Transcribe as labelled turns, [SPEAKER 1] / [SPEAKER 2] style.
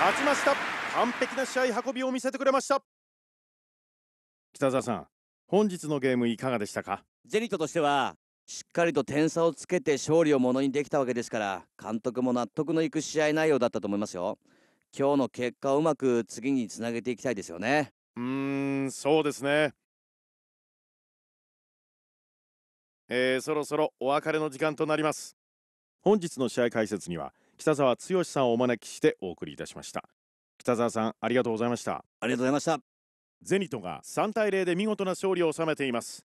[SPEAKER 1] 勝ちました完璧な試合運びを見せてくれました
[SPEAKER 2] 北澤さん本日のゲームいかがでしたかゼニットとしてはしっかりと点差をつけて勝利をものにできたわけですから監督も納得のいく試合内容だったと思いますよ今日の結果をうまく次につなげていきたいですよねうーんそうで
[SPEAKER 3] す
[SPEAKER 4] ねえー、そろそろお別れの時間となります本日の試合解説には
[SPEAKER 5] 北沢剛さんをお招きしてお送
[SPEAKER 4] りいたしました北沢さんありがとうございましたありがとうございましたゼニトが3対0で見事な勝利を収めています